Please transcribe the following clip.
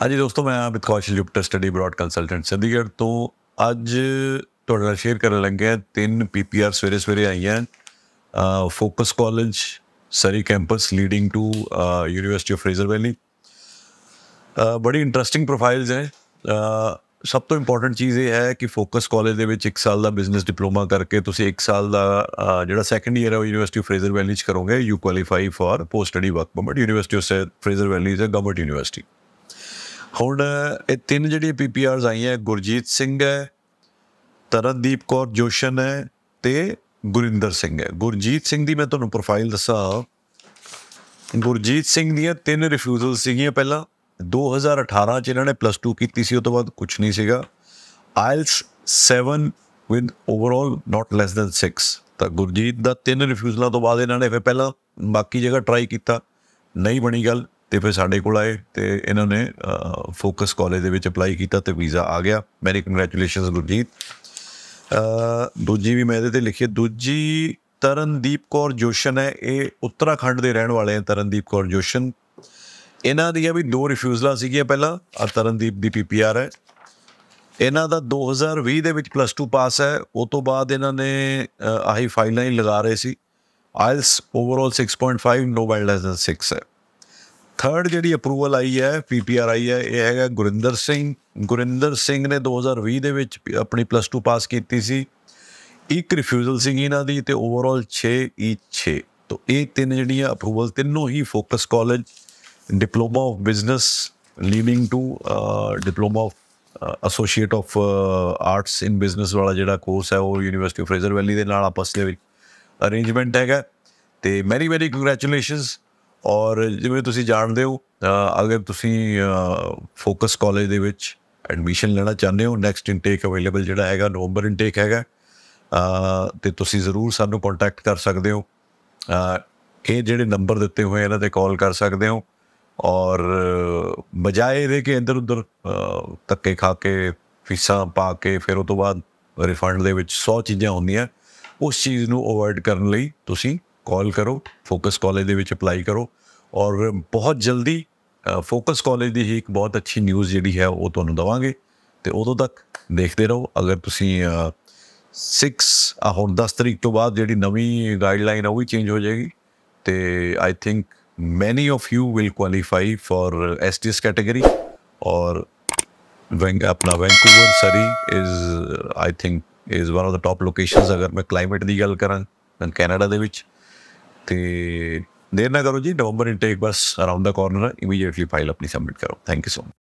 ਹਾਂਜੀ ਦੋਸਤੋ ਮੈਂ ਬਿਤਕੌਸ਼ਲ ਜੁਪਟਰ ਸਟੱਡੀ ਬ੍ਰਾਡ ਕੰਸਲਟੈਂਟ ਸਦੀਗੜ ਤੋਂ ਅੱਜ ਤੁਹਾਡੇ ਨਾਲ ਸ਼ੇਅਰ ਕਰਨ ਲੱਗਿਆ ਤਿੰਨ ਪੀਪੀਆਰ ਸਵੇਰੇ ਸਵੇਰੇ ਆਈਆਂ Focus College Surrey campus leading to University of Fraser Valley ਬੜੀ ਇੰਟਰਸਟਿੰਗ ਪ੍ਰੋਫਾਈਲਸ ਹੈ ਸਭ ਤੋਂ ਇੰਪੋਰਟੈਂਟ ਚੀਜ਼ ਇਹ ਹੈ ਕਿ ਫੋਕਸ ਕਾਲਜ ਦੇ ਵਿੱਚ 1 ਸਾਲ ਦਾ ਬਿਜ਼ਨਸ ਡਿਪਲੋਮਾ ਕਰਕੇ ਤੁਸੀਂ 1 ਸਾਲ ਦਾ ਜਿਹੜਾ ਸੈਕੰਡ ਇਅਰ ਹੈ ਉਹ ਯੂਨੀਵਰਸਿਟੀ ਫਰੇਜ਼ਰ ਵੈਲੀ ਚ ਕਰੋਗੇ you qualify for post study work permit University of Fraser Valley is a government university ਹੁਣ ਇਹ ਤਿੰਨ ਜਿਹੜੀਆਂ ਪੀਪੀਆਰਸ ਆਈਆਂ ਗੁਰਜੀਤ ਸਿੰਘ ਹੈ ਤਰਨਦੀਪ ਕੌਰ ਜੋਸ਼ਨ ਹੈ ਤੇ ਗੁਰਿੰਦਰ ਸਿੰਘ ਹੈ ਗੁਰਜੀਤ ਸਿੰਘ ਦੀ ਮੈਂ ਤੁਹਾਨੂੰ ਪ੍ਰੋਫਾਈਲ ਦੱਸਾਂ ਗੁਰਜੀਤ ਸਿੰਘ ਦੀਆਂ ਤਿੰਨ ਰਿਫਿਊਜ਼ਲ ਸੀਗੀਆਂ ਪਹਿਲਾਂ 2018 ਚ ਇਹਨਾਂ ਨੇ ਪਲੱਸ 2 ਕੀਤੀ ਸੀ ਉਸ ਤੋਂ ਬਾਅਦ ਕੁਝ ਨਹੀਂ ਸੀਗਾ IELTS 7 with overall not less than 6 ਤਾਂ ਗੁਰਜੀਤ ਦਾ ਤਿੰਨ ਰਿਫਿਊਜ਼ਲਾਂ ਤੋਂ ਬਾਅਦ ਇਹਨਾਂ ਨੇ ਫਿਰ ਪਹਿਲਾਂ ਬਾਕੀ ਜਗ੍ਹਾ ਟਰਾਈ ਕੀਤਾ ਨਹੀਂ ਬਣੀ ਗੱਲ ਤੇ ਫਿਰ ਸਾਡੇ ਕੋਲ ਆਏ ਤੇ ਇਹਨਾਂ ਨੇ ਫੋਕਸ ਕਾਲਜ ਦੇ ਵਿੱਚ ਅਪਲਾਈ ਕੀਤਾ ਤੇ ਵੀਜ਼ਾ ਆ ਗਿਆ ਮੈਨੀ ਕੰਗ੍ਰੈਚੁਲੇਸ਼ਨਸ ਗੁਰਜੀਤ ਦੂਜੀ ਵੀ ਮੈਂ ਇਹਦੇ ਤੇ ਲਿਖੀ ਦੂਜੀ ਤਰਨਦੀਪ ਕੌਰ ਜੋਸ਼ਨ ਹੈ ਇਹ ਉੱਤਰਾਖੰਡ ਦੇ ਰਹਿਣ ਵਾਲੇ ਹਨ ਤਰਨਦੀਪ ਕੌਰ ਜੋਸ਼ਨ ਇਹਨਾਂ ਦੀਆਂ ਵੀ ਦੋ ਰਿਫਿਊਜ਼ਲਾਂ ਸੀਗੀਆਂ ਪਹਿਲਾਂ ਆ ਤਰਨਦੀਪ ਦੀ ਪੀਪੀਆਰ ਹੈ ਇਹਨਾਂ ਦਾ 2020 ਦੇ ਵਿੱਚ ਪਲੱਸ 2 ਪਾਸ ਹੈ ਉਸ ਤੋਂ ਬਾਅਦ ਇਹਨਾਂ ਨੇ ਆਹੀ ਫਾਈਲਾਂ ਹੀ ਲਗਾ ਰਹੇ ਸੀ ਆਇਲਸ ਓਵਰਆਲ 6.5 ਨੋਬਲ ਲੈਸਨ 6 ਹੈ ਥਰਡ ਜਿਹੜੀ ਅਪਰੂਵਲ ਆਈ ਹੈ ਪੀਪੀਆਰ ਆਈ ਹੈ ਇਹ ਹੈਗਾ ਗੁਰਿੰਦਰ ਸਿੰਘ ਗੁਰਿੰਦਰ ਸਿੰਘ ਨੇ 2020 ਦੇ ਵਿੱਚ ਆਪਣੀ ਪਲੱਸ 2 ਪਾਸ ਕੀਤੀ ਸੀ ਇੱਕ ਰਿਫਿਊਜ਼ਲ ਸੀ ਇਹਨਾਂ ਦੀ ਤੇ ਓਵਰਆਲ 6 ਈ 6 ਤੋਂ ਇਹ ਤਿੰਨ ਜਿਹੜੀਆਂ ਅਪਰੂਵਲ ਤਿੰਨੋਂ ਹੀ Focus College diploma of business leading to diploma of associate of arts in business ਵਾਲਾ ਜਿਹੜਾ ਕੋਰਸ ਹੈ ਉਹ ਯੂਨੀਵਰਸਿਟੀ ਆਫ ਫਰੇਜ਼ਰ ਵੈਲੀ ਦੇ ਨਾਲ ਆਪਸ ਦੇ ਵਿੱਚ ਅਰੇਂਜਮੈਂਟ ਹੈਗਾ ਤੇ ਮੈਨੀ ਮੈਨੀ ਕੰਗ੍ਰੈਚੁਲੇਸ਼ਨਸ ਔਰ ਜਿਵੇਂ ਤੁਸੀਂ ਜਾਣਦੇ ਹੋ ਅਗਰ ਤੁਸੀਂ ਫੋਕਸ ਕਾਲਜ ਦੇ ਵਿੱਚ ਐਡਮਿਸ਼ਨ ਲੈਣਾ ਚਾਹੁੰਦੇ ਹੋ ਨੈਕਸਟ ਇਨਟੇਕ ਅਵੇਲੇਬਲ ਜਿਹੜਾ ਹੈਗਾ ਨਵੰਬਰ ਇਨਟੇਕ ਹੈਗਾ ਤੇ ਤੁਸੀਂ ਜ਼ਰੂਰ ਸਾਨੂੰ ਕੰਟੈਕਟ ਕਰ ਸਕਦੇ ਹੋ ਇਹ ਜਿਹੜੇ ਨੰਬਰ ਦਿੱਤੇ ਹੋਏ ਇਹਨਾਂ ਤੇ ਕਾਲ ਕਰ ਸਕਦੇ ਹੋ ਔਰ ਬਜਾਏ ਦੇ ਕਿ ਇੰਦਰ ਉਧਰ ਤੱਕੇ ਖਾ ਕੇ ਫੀਸਾਂ ਪਾ ਕੇ ਫਿਰ ਉਹ ਤੋਂ ਬਾਅਦ ਰਿਫੰਡ ਦੇ ਵਿੱਚ 100 ਚੀਜ਼ਾਂ ਹੁੰਦੀਆਂ ਉਸ ਚੀਜ਼ ਨੂੰ ਅਵੋਇਡ ਕਰਨ ਲਈ ਤੁਸੀਂ ਕਾਲ ਕਰੋ ਫੋਕਸ ਕਾਲਜ ਦੇ ਵਿੱਚ ਅਪਲਾਈ ਕਰੋ ਔਰ ਬਹੁਤ ਜਲਦੀ ਫੋਕਸ ਕਾਲਜ ਦੀ ਇੱਕ ਬਹੁਤ ਅੱਛੀ ਨਿਊਜ਼ ਜਿਹੜੀ ਹੈ ਉਹ ਤੁਹਾਨੂੰ ਦਵਾਂਗੇ ਤੇ ਉਦੋਂ ਤੱਕ ਦੇਖਦੇ ਰਹੋ ਅਗਰ ਤੁਸੀਂ 6 ਆ ਹੁਣ 10 ਤਰੀਕ ਤੋਂ ਬਾਅਦ ਜਿਹੜੀ ਨਵੀਂ ਗਾਈਡਲਾਈਨ ਆ ਉਹ ਵੀ ਚੇਂਜ ਹੋ ਜਾਏਗੀ ਤੇ I think many of you will qualify for STS category ਔਰ ਵੈਂਗ ਆਪਣਾ Vancouver Surrey is I think is one of the top locations ਅਗਰ ਮੈਂ ਕਲਾਈਮੇਟ ਦੀ ਗੱਲ ਕਰਾਂ ਕੈਨੇਡਾ ਦੇ ਵਿੱਚ ਤੇ ਦੇਰ ਨਾ ਕਰੋ ਜੀ ਨਵੰਬਰ ਇਨਟੇਕ ਬਸ around the corner immediately file ਆਪਣੀ ਸਬਮਿਟ ਕਰੋ ਥੈਂਕ ਯੂ ਸੋ ਮਚ